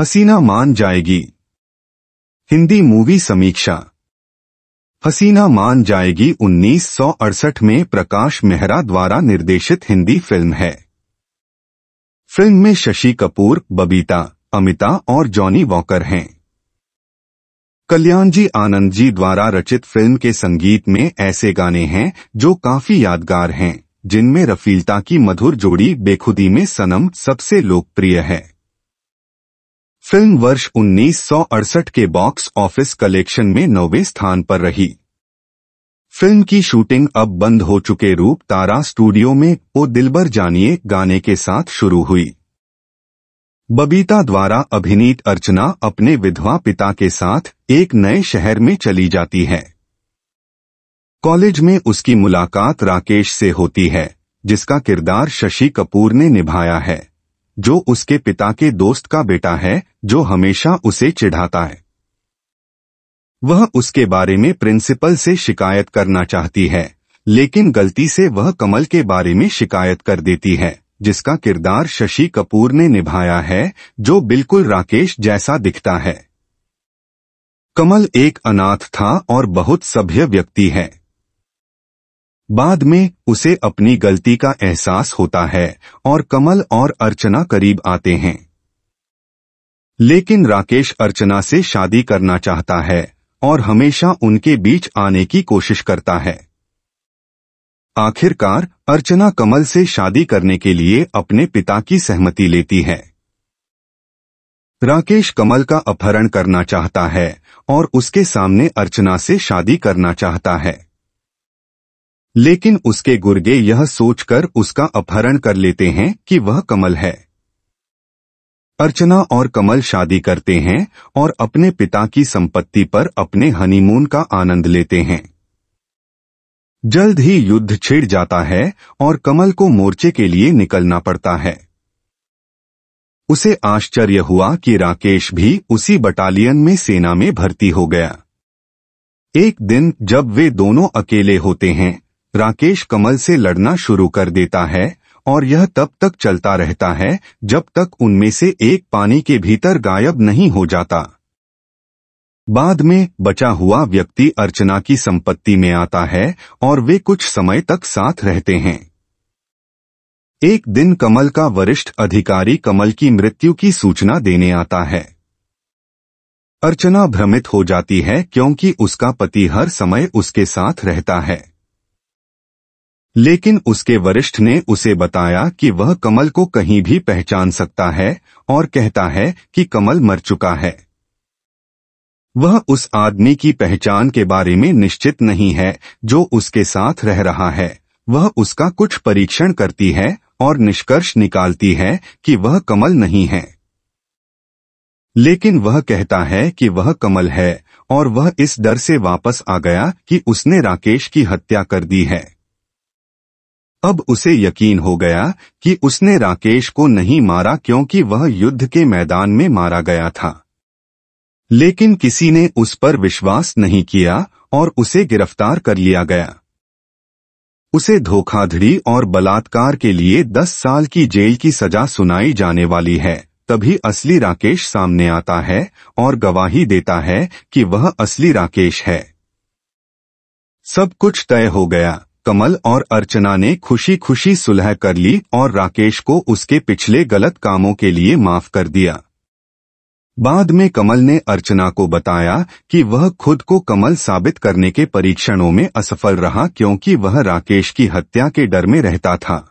हसीना मान जाएगी हिंदी मूवी समीक्षा हसीना मान जाएगी 1968 में प्रकाश मेहरा द्वारा निर्देशित हिंदी फिल्म है फिल्म में शशि कपूर बबीता अमिता और जॉनी वॉकर हैं कल्याण जी आनंद जी द्वारा रचित फिल्म के संगीत में ऐसे गाने हैं जो काफी यादगार हैं जिनमें रफीलता की मधुर जोड़ी बेखुदी में सनम सबसे लोकप्रिय है फिल्म वर्ष 1968 के बॉक्स ऑफिस कलेक्शन में नौवे स्थान पर रही फिल्म की शूटिंग अब बंद हो चुके रूप तारा स्टूडियो में ओ दिलबर जानिए गाने के साथ शुरू हुई बबीता द्वारा अभिनीत अर्चना अपने विधवा पिता के साथ एक नए शहर में चली जाती है कॉलेज में उसकी मुलाकात राकेश से होती है जिसका किरदार शशि कपूर ने निभाया है जो उसके पिता के दोस्त का बेटा है जो हमेशा उसे चिढ़ाता है वह उसके बारे में प्रिंसिपल से शिकायत करना चाहती है लेकिन गलती से वह कमल के बारे में शिकायत कर देती है जिसका किरदार शशि कपूर ने निभाया है जो बिल्कुल राकेश जैसा दिखता है कमल एक अनाथ था और बहुत सभ्य व्यक्ति है बाद में उसे अपनी गलती का एहसास होता है और कमल और अर्चना करीब आते हैं लेकिन राकेश अर्चना से शादी करना चाहता है और हमेशा उनके बीच आने की कोशिश करता है आखिरकार अर्चना कमल से शादी करने के लिए अपने पिता की सहमति लेती है राकेश कमल का अपहरण करना चाहता है और उसके सामने अर्चना से शादी करना चाहता है लेकिन उसके गुर्गे यह सोचकर उसका अपहरण कर लेते हैं कि वह कमल है अर्चना और कमल शादी करते हैं और अपने पिता की संपत्ति पर अपने हनीमून का आनंद लेते हैं जल्द ही युद्ध छिड़ जाता है और कमल को मोर्चे के लिए निकलना पड़ता है उसे आश्चर्य हुआ कि राकेश भी उसी बटालियन में सेना में भर्ती हो गया एक दिन जब वे दोनों अकेले होते हैं राकेश कमल से लड़ना शुरू कर देता है और यह तब तक चलता रहता है जब तक उनमें से एक पानी के भीतर गायब नहीं हो जाता बाद में बचा हुआ व्यक्ति अर्चना की संपत्ति में आता है और वे कुछ समय तक साथ रहते हैं एक दिन कमल का वरिष्ठ अधिकारी कमल की मृत्यु की सूचना देने आता है अर्चना भ्रमित हो जाती है क्योंकि उसका पति हर समय उसके साथ रहता है लेकिन उसके वरिष्ठ ने उसे बताया कि वह कमल को कहीं भी पहचान सकता है और कहता है कि कमल मर चुका है वह उस आदमी की पहचान के बारे में निश्चित नहीं है जो उसके साथ रह रहा है वह उसका कुछ परीक्षण करती है और निष्कर्ष निकालती है कि वह कमल नहीं है लेकिन वह कहता है कि वह कमल है और वह इस डर से वापस आ गया कि उसने राकेश की हत्या कर दी है अब उसे यकीन हो गया कि उसने राकेश को नहीं मारा क्योंकि वह युद्ध के मैदान में मारा गया था लेकिन किसी ने उस पर विश्वास नहीं किया और उसे गिरफ्तार कर लिया गया उसे धोखाधड़ी और बलात्कार के लिए दस साल की जेल की सजा सुनाई जाने वाली है तभी असली राकेश सामने आता है और गवाही देता है कि वह असली राकेश है सब कुछ तय हो गया कमल और अर्चना ने खुशी खुशी सुलह कर ली और राकेश को उसके पिछले गलत कामों के लिए माफ कर दिया बाद में कमल ने अर्चना को बताया कि वह खुद को कमल साबित करने के परीक्षणों में असफल रहा क्योंकि वह राकेश की हत्या के डर में रहता था